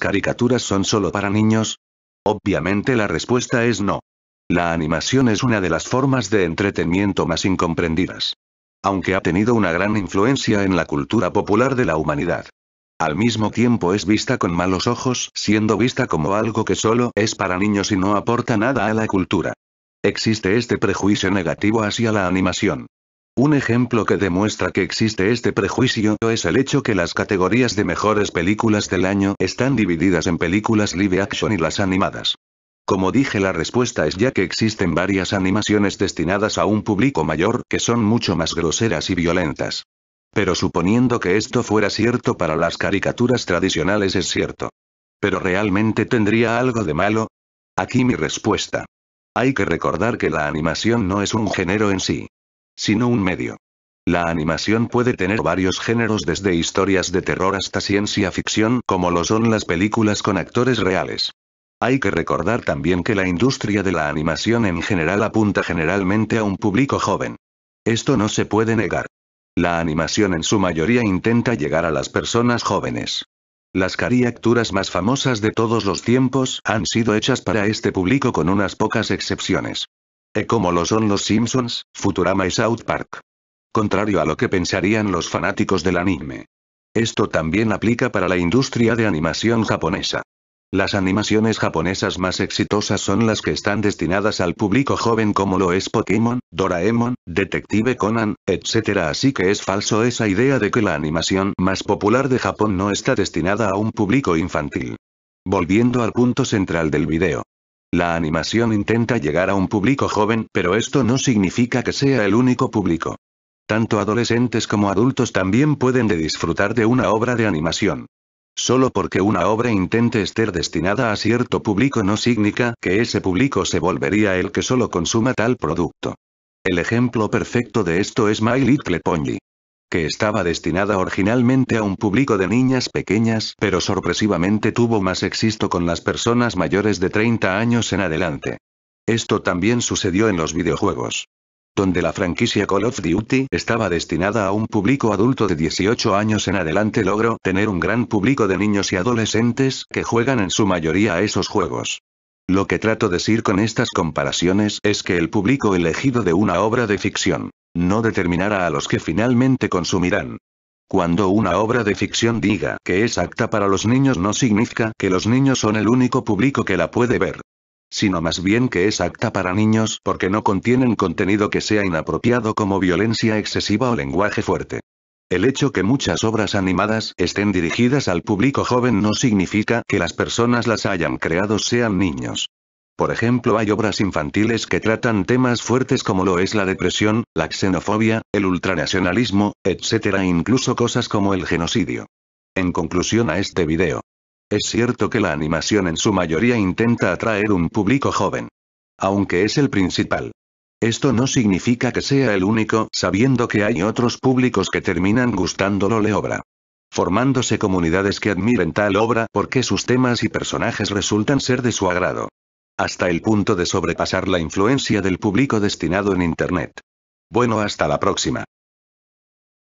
caricaturas son solo para niños? Obviamente la respuesta es no. La animación es una de las formas de entretenimiento más incomprendidas. Aunque ha tenido una gran influencia en la cultura popular de la humanidad. Al mismo tiempo es vista con malos ojos, siendo vista como algo que solo es para niños y no aporta nada a la cultura. Existe este prejuicio negativo hacia la animación. Un ejemplo que demuestra que existe este prejuicio es el hecho que las categorías de mejores películas del año están divididas en películas live action y las animadas. Como dije la respuesta es ya que existen varias animaciones destinadas a un público mayor que son mucho más groseras y violentas. Pero suponiendo que esto fuera cierto para las caricaturas tradicionales es cierto. Pero realmente tendría algo de malo. Aquí mi respuesta. Hay que recordar que la animación no es un género en sí sino un medio. La animación puede tener varios géneros desde historias de terror hasta ciencia ficción como lo son las películas con actores reales. Hay que recordar también que la industria de la animación en general apunta generalmente a un público joven. Esto no se puede negar. La animación en su mayoría intenta llegar a las personas jóvenes. Las caricaturas más famosas de todos los tiempos han sido hechas para este público con unas pocas excepciones. E eh, como lo son los Simpsons, Futurama y South Park. Contrario a lo que pensarían los fanáticos del anime. Esto también aplica para la industria de animación japonesa. Las animaciones japonesas más exitosas son las que están destinadas al público joven como lo es Pokémon, Doraemon, Detective Conan, etc. Así que es falso esa idea de que la animación más popular de Japón no está destinada a un público infantil. Volviendo al punto central del video. La animación intenta llegar a un público joven, pero esto no significa que sea el único público. Tanto adolescentes como adultos también pueden de disfrutar de una obra de animación. Solo porque una obra intente estar destinada a cierto público no significa que ese público se volvería el que solo consuma tal producto. El ejemplo perfecto de esto es My Little Pony que estaba destinada originalmente a un público de niñas pequeñas, pero sorpresivamente tuvo más éxito con las personas mayores de 30 años en adelante. Esto también sucedió en los videojuegos. Donde la franquicia Call of Duty estaba destinada a un público adulto de 18 años en adelante logró tener un gran público de niños y adolescentes que juegan en su mayoría a esos juegos. Lo que trato de decir con estas comparaciones es que el público elegido de una obra de ficción no determinará a los que finalmente consumirán. Cuando una obra de ficción diga que es apta para los niños no significa que los niños son el único público que la puede ver. Sino más bien que es apta para niños porque no contienen contenido que sea inapropiado como violencia excesiva o lenguaje fuerte. El hecho que muchas obras animadas estén dirigidas al público joven no significa que las personas las hayan creado sean niños. Por ejemplo, hay obras infantiles que tratan temas fuertes como lo es la depresión, la xenofobia, el ultranacionalismo, etc. incluso cosas como el genocidio. En conclusión a este video. Es cierto que la animación en su mayoría intenta atraer un público joven. Aunque es el principal. Esto no significa que sea el único, sabiendo que hay otros públicos que terminan gustándolo le obra formándose comunidades que admiren tal obra porque sus temas y personajes resultan ser de su agrado hasta el punto de sobrepasar la influencia del público destinado en Internet. Bueno, hasta la próxima.